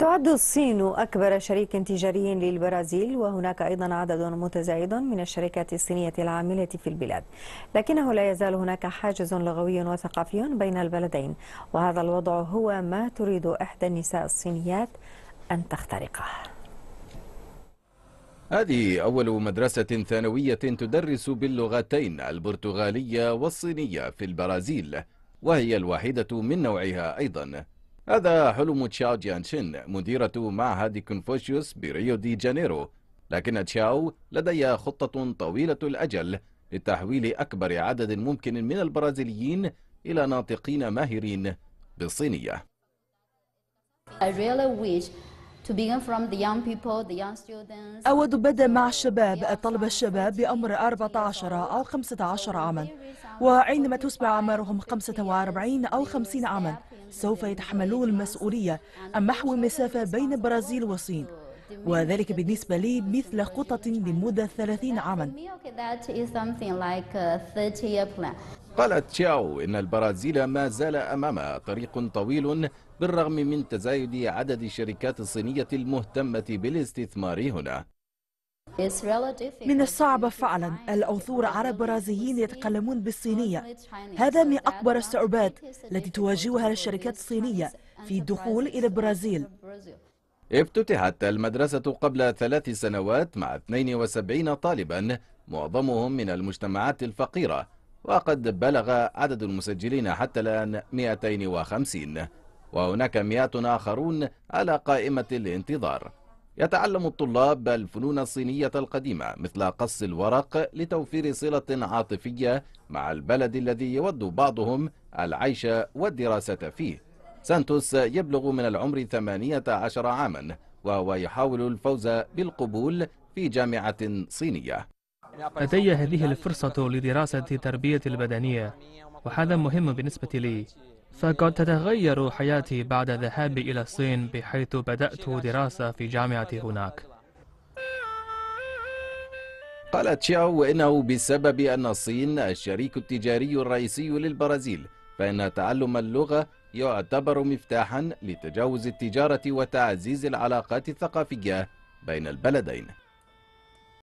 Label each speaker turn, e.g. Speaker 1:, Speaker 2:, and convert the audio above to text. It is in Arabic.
Speaker 1: تعد الصين أكبر شريك تجاري للبرازيل وهناك أيضا عدد متزايد من الشركات الصينية العاملة في البلاد لكنه لا يزال هناك حاجز لغوي وثقافي بين البلدين وهذا الوضع هو ما تريد إحدى النساء الصينيات أن تخترقه هذه أول مدرسة ثانوية تدرس باللغتين البرتغالية والصينية في البرازيل وهي الوحيدة من نوعها أيضا هذا حلم تشاو جيانشين مديرة معهد كونفوشيوس بريو دي جانيرو لكن تشاو لديها خطة طويلة الأجل لتحويل أكبر عدد ممكن من البرازيليين إلى ناطقين ماهرين بالصينية
Speaker 2: I really wish أود بدأ مع الشباب طلب الشباب بأمر 14 أو 15 عاما وعندما تصبح أعمارهم 45 أو 50 عاما سوف يتحملون المسؤولية عن محو المسافة بين البرازيل والصين وذلك بالنسبة لي مثل خطط لمدة 30 عاما
Speaker 1: قالت تشاو إن البرازيل ما زال أمامها طريق طويل بالرغم من تزايد عدد الشركات الصينية المهتمة بالاستثمار هنا
Speaker 2: من الصعب فعلا العثور على برازيين يتكلمون بالصينية هذا من أكبر الصعوبات التي تواجهها الشركات الصينية في الدخول إلى البرازيل
Speaker 1: افتتحت المدرسة قبل ثلاث سنوات مع 72 طالبا معظمهم من المجتمعات الفقيرة وقد بلغ عدد المسجلين حتى الآن 250 وهناك مئات آخرون على قائمة الانتظار يتعلم الطلاب الفنون الصينية القديمة مثل قص الورق لتوفير صلة عاطفية مع البلد الذي يود بعضهم العيش والدراسة فيه سانتوس يبلغ من العمر 18 عاما وهو يحاول الفوز بالقبول في جامعة صينية
Speaker 2: لدي هذه الفرصة لدراسة التربية البدنية وهذا مهم بالنسبة لي فقد تتغير حياتي بعد ذهابي إلى الصين بحيث بدأت دراسة في جامعة هناك
Speaker 1: قال تشاو إنه بسبب أن الصين الشريك التجاري الرئيسي للبرازيل فإن تعلم اللغة يعتبر مفتاحا لتجاوز التجارة وتعزيز العلاقات الثقافية بين البلدين